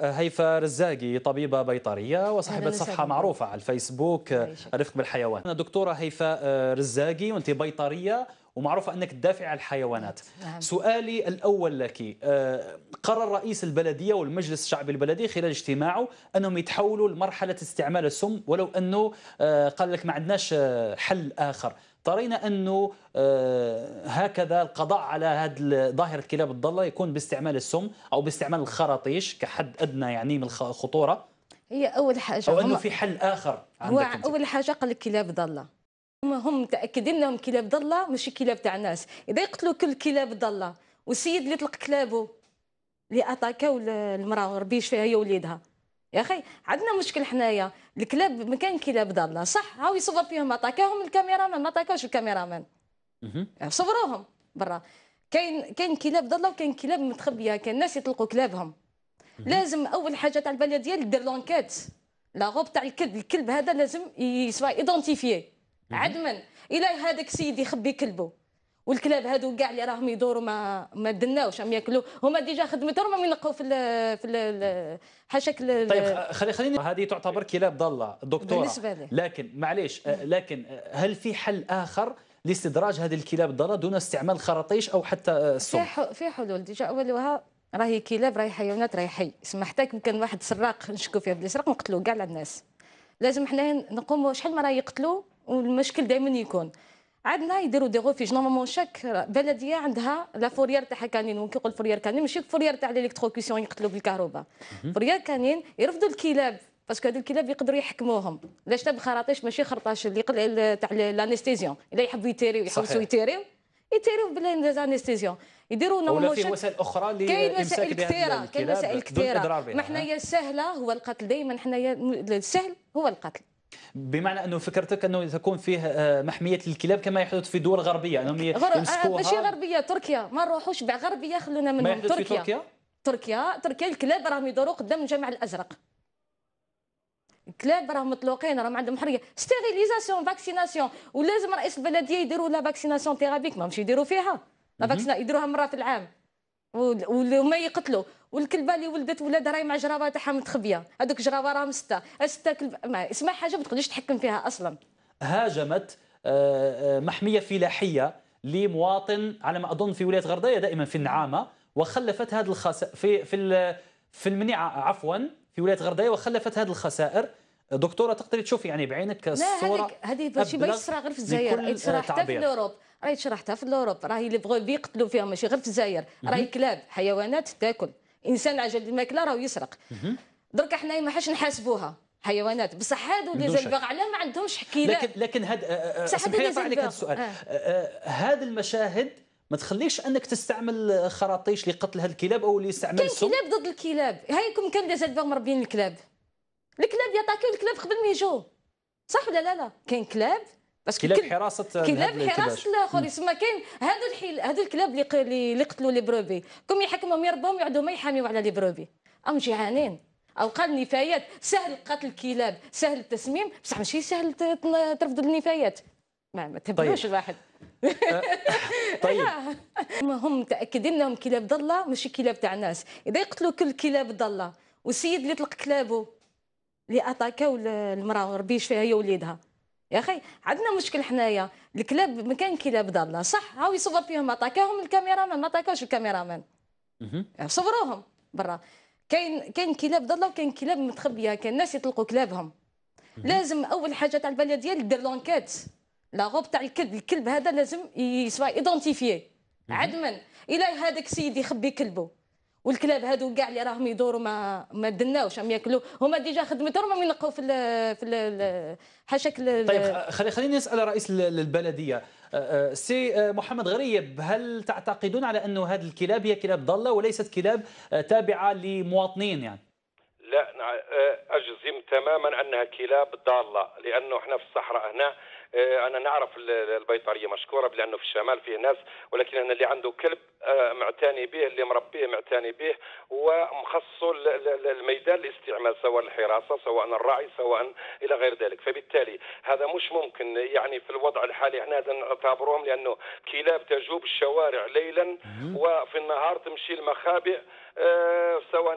هيفا رزاقي طبيبة بيطرية وصاحبة صفحة معروفة على الفيسبوك رفق بالحيوان دكتورة هيفا آه، رزاقي وانت بيطرية ومعروفة أنك تدافع عن الحيوانات نعم. نعم. سؤالي الأول لك آه، قرر رئيس البلدية والمجلس الشعبي البلدي خلال اجتماعه أنهم يتحولوا لمرحلة استعمال السم ولو أنه آه، قال لك ما عندناش آه، حل آخر طرينا أنه هكذا القضاء على هذه ظاهرة كلاب الضالة يكون باستعمال السم أو باستعمال الخراطيش كحد أدنى يعني من الخطورة هي أول حاجة أو أنه في حل آخر عندك هو أول حاجة قال لك كلاب ضالة هم متاكدين انهم كلاب ضله ماشي كلاب تاع ناس اذا يقتلوا كل كلاب ضله والسيد اللي طلق كلابه اللي اتاكاو المراه وربيش فيها هي وليدها يا اخي عندنا مشكل حنايا الكلاب ما كان كلاب ضاله صح هاو يصور فيهم اتاكاهم الكاميرامان ما اتاكاوش الكاميرامان يعني صوروهم برا كاين كاين كلاب ضاله وكاين كلاب متخبيه كاين ناس يطلقوا كلابهم لازم اول حاجه تاع البلديه دير لونكيت لا غوب تاع الكلب الكلب هذا لازم يسوا ايدونتيفيي عدما الى هذاك السيد يخبي كلبه والكلاب هادو كاع اللي راهم يدوروا ما ما دناوش ما ياكلوا هما ديجا خدمتهم راهم ينقوا في في ال حاشاك طيب خلي خليني هذه تعتبر إيه. كلاب ضاله دكتوره بالنسبه لي. لكن معليش إيه. آه، لكن آه، هل في حل اخر لاستدراج هذه الكلاب الضاله دون استعمال خراطيش او حتى السم آه، في حلول ديجا اولها راهي كلاب راهي حيوانات راهي حي سمحتك كان واحد سراق نشكو فيه بالسرق نقتلوا كاع الناس لازم حنايا نقوموا شحال ما راه يقتلوا والمشكل دائما يكون عندنا يديروا دي غوفيج نورمالمون شاك بلديه عندها لا فوريير تاعها كانين ممكن نقول فوريير كانين ماشي فوريير تاع الالكتروكيسيون يقتلوا بالكهرباء فوريير كانين يرفضوا الكلاب باسكو هاد الكلاب يقدروا يحكموهم علاش لا بخراطيش ماشي خرطاش اللي يقل تاع الانستيزيون الا يحبوا يتيريو يحوسوا يتيريو يتيريو انستيزيون يديروا نورمالمون شاك في وسائل اخرى كاين مسائل كثيره كاين مسائل كثيره ما حنايا سهله هو القتل دائما حنايا السهل هو القتل بمعنى انه فكرتك انه تكون فيه آه، محميه للكلاب كما يحدث في دول غربيه انهم غر... آه، يمسكوها ماشي غربيه تركيا ما نروحوش بع غربيه خلونا منهم ما تركيا. في تركيا تركيا تركيا الكلاب راهم يدوروا قدام الجامع الازرق الكلاب راهم مطلوقين راهم عندهم حريه ستيريليزاسيون فاكسيناسيون ولازم رئيس البلديه يديروا لا فاكسيناسيون تيرابيك ماهمش يديروا فيها لا فاكسينا يديروها مره في العام وما يقتلوا والكلبه اللي ولدت ولاد راهي مع جرابه تاعها متخبيه هذوك جرابه راهم سته سته كلب ما اسمها حاجه ما تقدرش تحكم فيها اصلا هاجمت آه، آه، محميه فلاحيه لمواطن على ما اظن في ولايه غردايه دائما في النعامه وخلفت هذه الخسائر في في في المنيعه عفوا في ولايه غردايه وخلفت هذه الخسائر دكتوره تقدري تشوفي يعني بعينك الصوره لا هذه هذه ماشي غير في الجزائر يصرى حتى في أوروبا راهي شرحتها في الاوروب راهي اللي بغوا يقتلوا فيها ماشي غير في الجزائر راهي كلاب حيوانات تاكل انسان عجل الماكله راهو يسرق درك حنايا ما حاش نحاسبوها حيوانات بصح هادو لي زلباغ علاه ما عندهمش حكيلات لكن لكن هاد آه، آه، آه، سمحي لي عليك هذا السؤال هاد المشاهد ما تخليش انك تستعمل خراطيش لقتل هاد الكلاب او لاستعمال السم كان كلاب ضد الكلاب هايكم كان لي زلباغ مربيين الكلاب الكلاب يطاكيو الكلاب قبل ما يجوا صح ولا لا لا كاين كلاب بس كلاب حراسه كلاب حراسه الاخر يسمى كاين هادو الحيل هادو الكلاب اللي اللي قتلوا لي بروبي كم يحكمهم يربوهم يقعدوا ما يحاميو على لي بروبي ام جيعانين قال نفايات سهل قتل الكلاب سهل التسميم بصح ماشي سهل ترفض النفايات ما, ما طيب. الواحد طيب هم متاكدين انهم كلاب ضله ماشي كلاب تاع ناس اذا يقتلوا كل كلاب ضله والسيد اللي طلق كلابه اللي اتاكاو المراه وربيش فيها هي وليدها يا اخي عندنا مشكل حنايا الكلاب ما كان كلاب ضاله صح هاو يصور فيهم عطاكاهم الكاميرامان ما عطاكاش الكاميرامان إيه، صوروهم برا كاين كاين كلاب ضاله وكاين كلاب متخبيه كاين ناس يطلقوا كلابهم لازم اول حاجه تاع البلد ديالك دير لونكيت لا غوب تاع الكلب الكلب هذا لازم يسوا ايدونتيفيي من الى هذاك السيد يخبي كلبه والكلاب هادو كاع اللي راهم يدوروا ما ما دناوش هم ياكلوا هما ديجا خدمتهم راهم ينقوا في في حاشاك طيب خلي خليني نسال رئيس البلديه سي محمد غريب هل تعتقدون على انه هذه الكلاب هي كلاب ضاله وليست كلاب تابعه لمواطنين يعني لا اجزم تماما انها كلاب ضاله لانه احنا في الصحراء هنا آه، انا نعرف البيطريه مشكوره لانه في الشمال فيه ناس ولكن انا اللي عنده كلب آه، معتني به اللي مربيه معتني به ومخصصه الميدان الاستعمال سواء الحراسه سواء الرعي سواء الى غير ذلك فبالتالي هذا مش ممكن يعني في الوضع الحالي احنا نعتبرهم لانه كلاب تجوب الشوارع ليلا وفي النهار تمشي المخابئ آه، سواء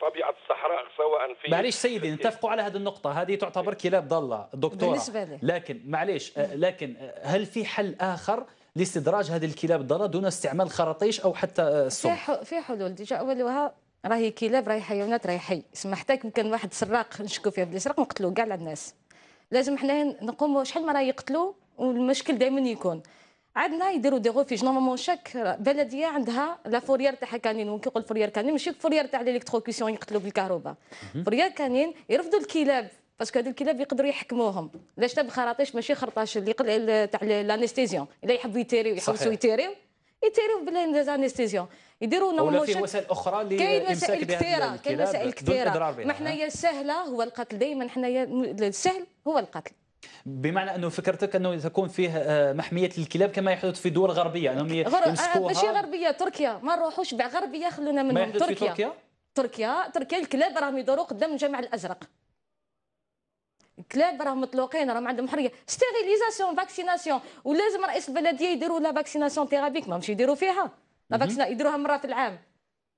طبيعه الصحراء سواء في معليش سيدي نتفقوا على هذه النقطه هذه تعتبر كلاب ضاله دكتور بالنسبة لكن معليش أه، لكن أه، هل في حل اخر لاستدراج هذه الكلاب الضاره دون استعمال الخراطيش او حتى السم أه، في حلول ديجا اولها راهي كلاب راهي حيوانات راهي حي اسمع حتى كان واحد سراق نشكو فيه بالسرق نقتلوا كاع الناس لازم حنا نقوموا شحال ما راه يقتلوا والمشكل دائما يكون عندنا يديروا دي غوفيج نورمالمون شاك بلديه عندها لا فوريير تاعها كانين ممكن يقول فوريير كانين ماشي فوريير تاع الالكتروكيسيون يقتلوا بالكهرباء فوريير كانين يرفضوا الكلاب باسكو هاد الكلاب يقدروا يحكموهم علاش بخراطيش ماشي خرطاش اللي تاع الانستيزيون الا يحبوا يتيريو يحوسوا يتيريو يتيريو انستيزيون يديروا نورمال ولا في وسائل اخرى اللي كاين مسائل كثيره كاين مسائل كثيره ما حنايا السهله هو القتل دائما حنايا السهل هو القتل بمعنى انه فكرتك انه تكون فيه آه، محميه للكلاب كما يحدث في دول غربيه انهم يعني آه، يمسكوها ماشي غربيه تركيا ما نروحوش بعد غربيه خلونا منهم تركيا تركيا تركيا الكلاب راهم يدوروا قدام الجامع الازرق الكلاب راهم مطلوقين راهم عندهم حريه ستيريليزاسيون فاكسيناسيون ولازم رئيس البلديه يديروا لا فاكسيناسيون تيرابيك ما يديروا فيها لا فاكسينا يديروها مره في العام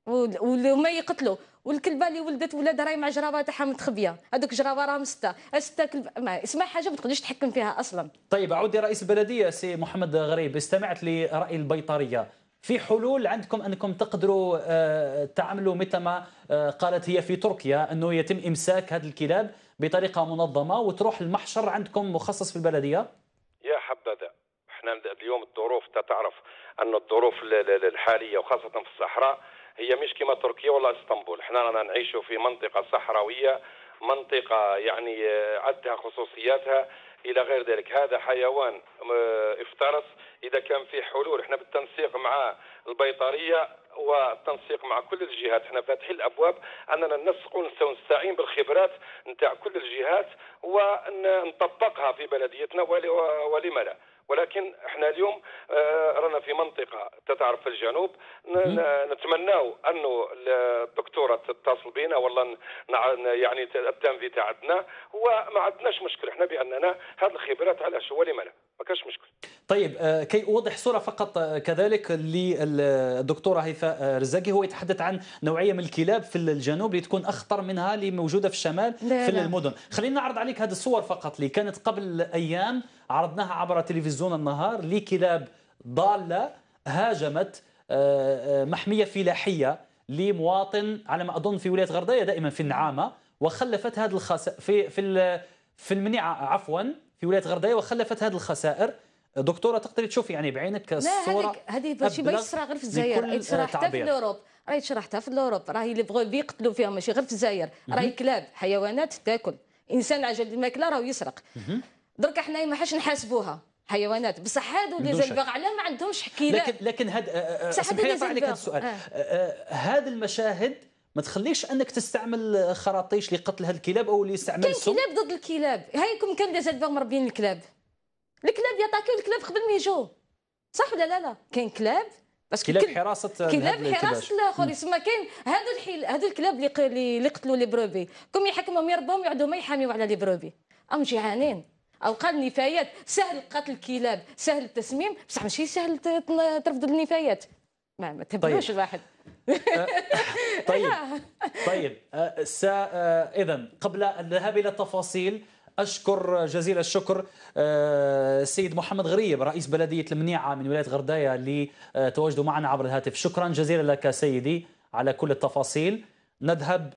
وما يقتلوا والكلبه اللي ولدت ولاد راهي مع جرابه تاعها متخبيه هذوك جرابه راهم سته سته كلب ما اسمها حاجه ما تقدرش تحكم فيها اصلا طيب عودي رئيس البلديه سي محمد غريب استمعت لراي البيطريه في حلول عندكم انكم تقدروا آه، تعملوا مثل ما آه، قالت هي في تركيا انه يتم امساك هذه الكلاب بطريقه منظمه وتروح المحشر عندكم مخصص في البلديه يا حبذا احنا اليوم الظروف تعرف ان الظروف الحاليه وخاصه في الصحراء هي مش كما تركيا ولا اسطنبول احنا رانا نعيشوا في منطقه صحراويه منطقه يعني عندها خصوصياتها الى غير ذلك هذا حيوان آه، افترس اذا كان فيه حلول احنا بالتنسيق مع البيطريه والتنسيق مع كل الجهات احنا فاتحين الابواب اننا ننسق ونستعين بالخبرات نتاع كل الجهات ونطبقها في بلديتنا ولما لا ولكن احنا اليوم آه، رانا في منطقه تتعرف في الجنوب نتمناو انه الدكتوره تتصل بنا ولا يعني التنفي تاعتنا هو ما عندناش مشكل احنا باننا هذه الخبرات علاش هو لا ما كانش مشكل طيب آه، كي اوضح صوره فقط آه، كذلك للدكتوره هيفاء رزاقي هو يتحدث عن نوعيه من الكلاب في الجنوب اللي تكون اخطر منها اللي موجوده في الشمال لا في لا. المدن خلينا نعرض عليك هذه الصور فقط اللي كانت قبل ايام عرضناها عبر تلفزيون النهار لكلاب ضالة هاجمت آه، آه، محمية فلاحية لمواطن على ما أظن في ولاية غردية دائما في النعامة وخلفت هذا الخس في في في المنيعة عفوا في ولاية غردية وخلفت هذه الخسائر دكتوره تقدري تشوفي يعني بعينك الصوره لا هذه هذه ما يصرى غير في الجزائر شرحتها في الاوروب راهي شرحتها في الاوروب راهي اللي بغوا بيقتلوا فيها ماشي غير في الجزائر راهي كلاب حيوانات تاكل انسان عجل الماكله راهو يسرق درك حنايا ما حاش نحاسبوها حيوانات بصح هادو لي زلباغ علاه ما عندهمش حكيله لكن لكن هاد أه، أه، أه، سمحي لي عليك هذا السؤال هذا المشاهد ما تخليش انك تستعمل خراطيش لقتل هاد الكلاب او اللي السم كاين كلاب ضد الكلاب هايكم كان لي زلباغ مربين الكلاب الكلاب يطاكيو الكلاب قبل ما يجوا صح ولا لا لا كاين كلاب بس كلاب حراسه كلاب حراسه الاخر يسمى كاين هادو الحيل هادو الكلاب اللي اللي قتلوا لي بروبي كم يحكمهم يربوهم يقعدوا ما يحاميو على لي بروبي ام جيعانين القى النفايات سهل قتل الكلاب سهل التسميم بصح ماشي سهل ترفض النفايات ما ما تبلوش طيب. الواحد طيب طيب آه، آه، اذا قبل الذهاب الى التفاصيل اشكر جزيل الشكر السيد آه، محمد غريب رئيس بلديه المنيعه من ولايه غردايه لتواجده معنا عبر الهاتف شكرا جزيلا لك سيدي على كل التفاصيل نذهب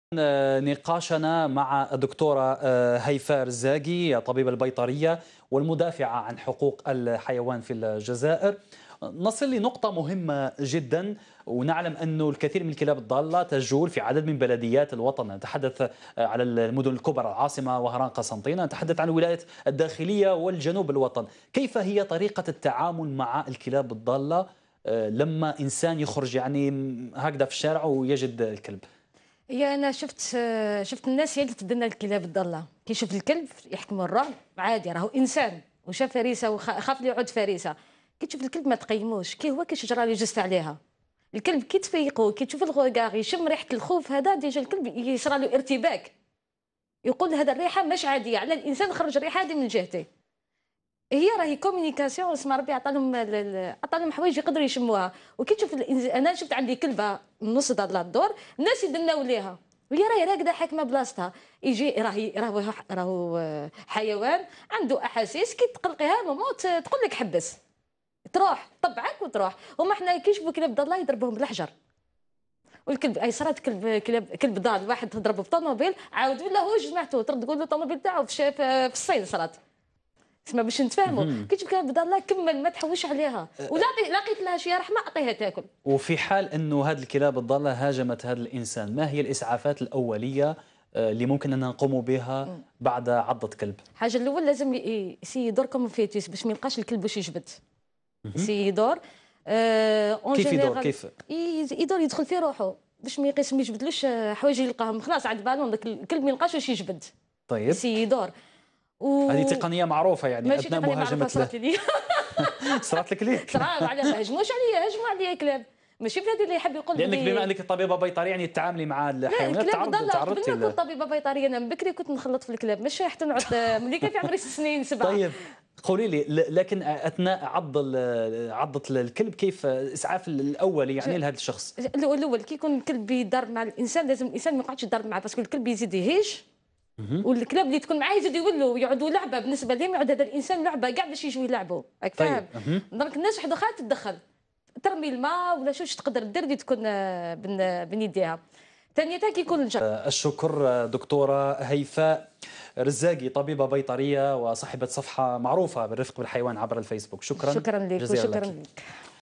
نقاشنا مع الدكتورة آه، هيفاء رزاقي طبيبة البيطرية والمدافعة عن حقوق الحيوان في الجزائر نصل لنقطة مهمة جدا ونعلم أن الكثير من الكلاب الضالة تجول في عدد من بلديات الوطن نتحدث آه، على المدن الكبرى العاصمة وهران قسنطينة نتحدث عن ولاية الداخلية والجنوب الوطن كيف هي طريقة التعامل مع الكلاب الضالة آه، لما إنسان يخرج يعني هكذا في الشارع ويجد الكلب هي انا شفت شفت الناس هي اللي تدنا الكلاب الضاله كي يشوف الكلب يحكم الرعب عادي راهو انسان وشاف فريسه وخاف لي يعود فريسه كي تشوف الكلب ما تقيموش كي هو كي شجره اللي جست عليها الكلب كي تفيقو كي تشوف الغوغاغ يشم ريحه الخوف هذا ديجا الكلب يصرى له ارتباك يقول هذا الريحه مش عاديه على الانسان خرج ريحه هذه من جهته هي راهي كوميونيكاسيون سمع ربي عطى لهم عطى لهم حوايج يقدروا يشموها وكي تشوف انا شفت عندي كلبه نص دار الدور الناس يدناو ليها وهي راهي راقده حاكمه بلاصتها يجي راهي راهو راهو آه، حيوان عنده احاسيس كي تقلقيها مومون تقول لك حبس تروح طبعك وتروح هما حنا كي يشوفوا كلاب دار الله يضربوهم بالحجر والكلب اي صارت كلب كلب كلب دار واحد تضربه بطوموبيل عاود ولا هو جماعته ترد تقول له الطوموبيل تاعو آه، في الصين صارت تسمى باش نتفاهموا كي تبقى بدا الله كمل ما تحوش عليها أه، ولا لقيت لها شي رحمه اعطيها تاكل وفي حال انه هذه الكلاب الضاله هاجمت هذا الانسان ما هي الاسعافات الاوليه أه، اللي ممكن ان نقوموا بها بعد عضه كلب حاجه الاول لازم سي يدور كوم فيتوس باش ما يلقاش الكلب واش يجبد سي يدور آه كيف يدور كيف يدور يدخل في روحه باش ما يقيس ما يجبدلوش حوايج يلقاهم خلاص عاد بالون داك الكلب ما يلقاش واش يجبد طيب سي يدور و... هذه تقنيه معروفه يعني ماشي اثناء مهاجمه صرات لي صرات لك ليك صرات على ما هجموش عليا هجموا عليا كلاب ماشي بلادي اللي يحب يقول لانك بما انك طبيبه بيطريه يعني تتعاملي مع الحيوانات تعرض تعرضتي قبل ما كنت طبيبه بيطريه انا من بكري كنت نخلط في الكلاب مش حتى نعود ملي كان في عمري ست سنين سبعه طيب قولي لي لكن اثناء عض عضه الكلب كيف اسعاف الاولي يعني لهذا الشخص الاول كي يكون الكلب يضرب مع الانسان لازم الانسان ما يقعدش يضرب معاه باسكو الكلب يزيد يهيج والكلاب اللي تكون معاه يزيد يولوا يقعدوا لعبه بالنسبه لهم يقعد هذا الانسان لعبه كاع باش يجوا يلعبوا راك فاهم طيب. دونك الناس واحده اخرى تتدخل ترمي الماء ولا شو تقدر دير اللي تكون آه، بين يديها ثانية كيكون يكون آه، الشكر آه، دكتورة هيفاء رزاقي طبيبة بيطرية وصاحبة صفحة معروفة بالرفق بالحيوان عبر الفيسبوك شكرا شكرا لك شكرا لك